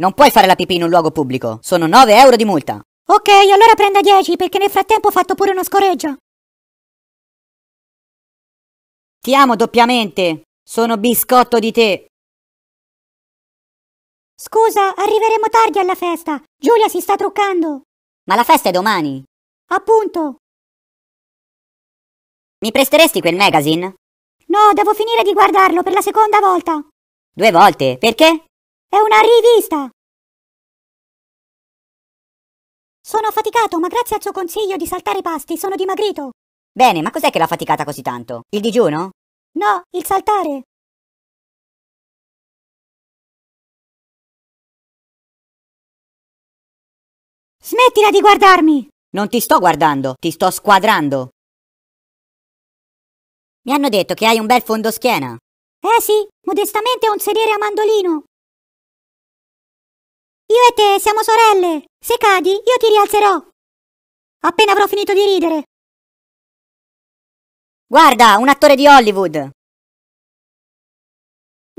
Non puoi fare la pipì in un luogo pubblico. Sono 9 euro di multa. Ok, allora prenda 10 perché nel frattempo ho fatto pure uno scoreggio. Ti amo doppiamente. Sono biscotto di te. Scusa, arriveremo tardi alla festa. Giulia si sta truccando. Ma la festa è domani. Appunto. Mi presteresti quel magazine? No, devo finire di guardarlo per la seconda volta. Due volte? Perché? È una rivista! Sono affaticato, ma grazie al suo consiglio di saltare pasti sono dimagrito. Bene, ma cos'è che l'ha faticata così tanto? Il digiuno? No, il saltare. Smettila di guardarmi! Non ti sto guardando, ti sto squadrando. Mi hanno detto che hai un bel fondo schiena. Eh sì, modestamente ho un sedere a mandolino e te siamo sorelle. Se cadi, io ti rialzerò. Appena avrò finito di ridere. Guarda, un attore di Hollywood.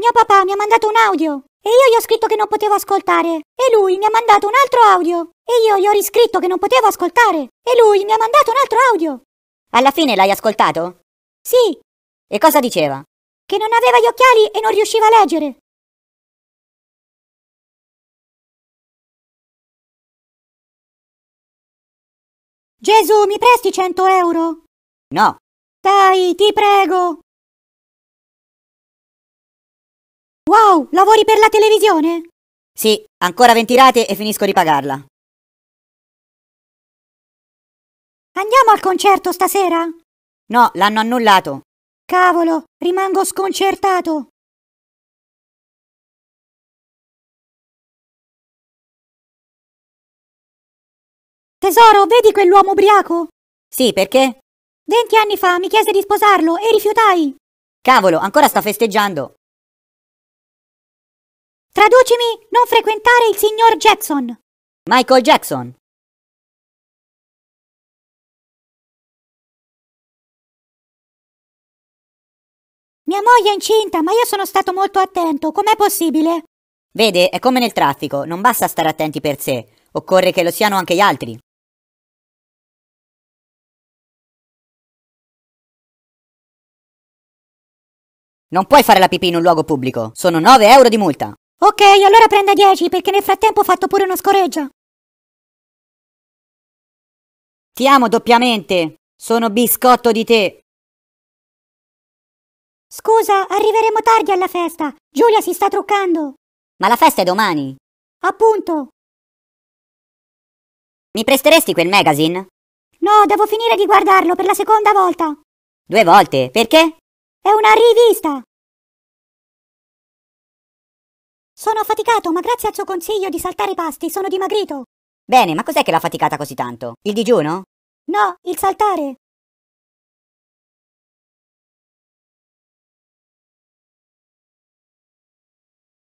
Mio papà mi ha mandato un audio e io gli ho scritto che non potevo ascoltare. E lui mi ha mandato un altro audio e io gli ho riscritto che non potevo ascoltare. E lui mi ha mandato un altro audio. Alla fine l'hai ascoltato? Sì. E cosa diceva? Che non aveva gli occhiali e non riusciva a leggere. Gesù, mi presti 100 euro? No. Dai, ti prego. Wow, lavori per la televisione? Sì, ancora 20 rate e finisco di pagarla. Andiamo al concerto stasera? No, l'hanno annullato. Cavolo, rimango sconcertato. Tesoro, vedi quell'uomo ubriaco? Sì, perché? Venti anni fa mi chiese di sposarlo e rifiutai. Cavolo, ancora sta festeggiando. Traducimi, non frequentare il signor Jackson. Michael Jackson. Mia moglie è incinta, ma io sono stato molto attento. Com'è possibile? Vede, è come nel traffico, non basta stare attenti per sé, occorre che lo siano anche gli altri. Non puoi fare la pipì in un luogo pubblico. Sono 9 euro di multa. Ok, allora prenda 10 perché nel frattempo ho fatto pure una scoreggia. Ti amo doppiamente. Sono biscotto di te. Scusa, arriveremo tardi alla festa. Giulia si sta truccando. Ma la festa è domani. Appunto. Mi presteresti quel magazine? No, devo finire di guardarlo per la seconda volta. Due volte? Perché? È una rivista! Sono affaticato, ma grazie al suo consiglio di saltare i pasti sono dimagrito. Bene, ma cos'è che l'ha faticata così tanto? Il digiuno? No, il saltare.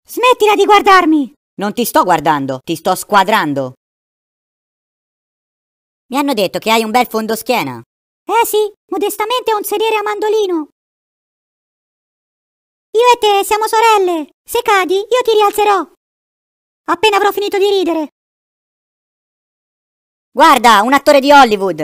Smettila di guardarmi! Non ti sto guardando, ti sto squadrando. Mi hanno detto che hai un bel fondo schiena. Eh sì, modestamente ho un sedere a mandolino. Io e te siamo sorelle. Se cadi, io ti rialzerò. Appena avrò finito di ridere. Guarda, un attore di Hollywood.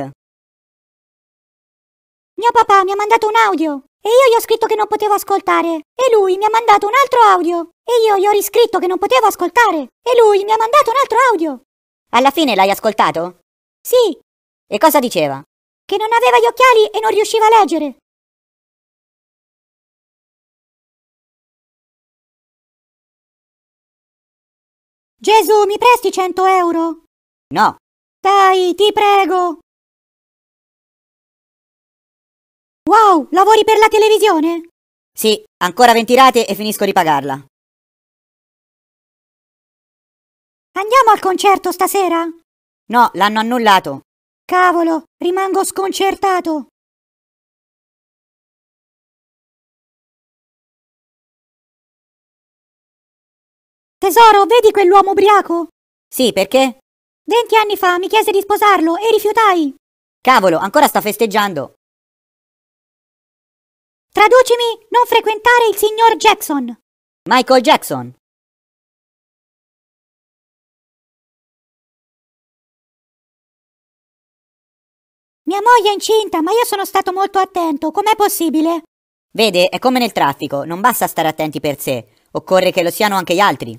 Mio papà mi ha mandato un audio e io gli ho scritto che non potevo ascoltare. E lui mi ha mandato un altro audio e io gli ho riscritto che non potevo ascoltare. E lui mi ha mandato un altro audio. Alla fine l'hai ascoltato? Sì. E cosa diceva? Che non aveva gli occhiali e non riusciva a leggere. Gesù, mi presti 100 euro? No. Dai, ti prego. Wow, lavori per la televisione? Sì, ancora 20 rate e finisco di pagarla. Andiamo al concerto stasera? No, l'hanno annullato. Cavolo, rimango sconcertato. Tesoro, vedi quell'uomo ubriaco? Sì, perché? Venti anni fa mi chiese di sposarlo e rifiutai. Cavolo, ancora sta festeggiando. Traducimi, non frequentare il signor Jackson. Michael Jackson. Mia moglie è incinta, ma io sono stato molto attento. Com'è possibile? Vede, è come nel traffico, non basta stare attenti per sé, occorre che lo siano anche gli altri.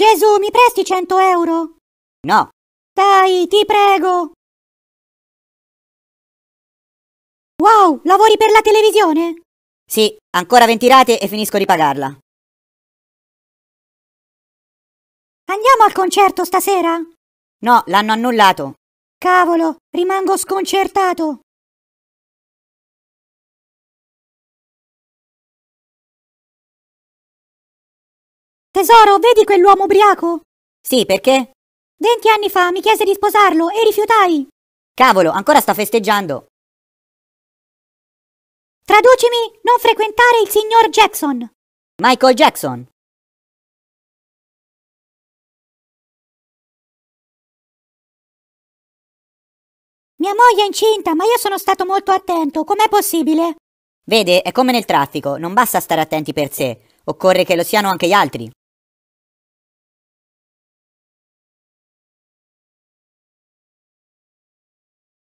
Gesù, mi presti 100 euro? No. Dai, ti prego. Wow, lavori per la televisione? Sì, ancora 20 rate e finisco di pagarla. Andiamo al concerto stasera? No, l'hanno annullato. Cavolo, rimango sconcertato. Tesoro, vedi quell'uomo ubriaco? Sì, perché? Venti anni fa mi chiese di sposarlo e rifiutai. Cavolo, ancora sta festeggiando. Traducimi, non frequentare il signor Jackson. Michael Jackson. Mia moglie è incinta, ma io sono stato molto attento. Com'è possibile? Vede, è come nel traffico, non basta stare attenti per sé, occorre che lo siano anche gli altri.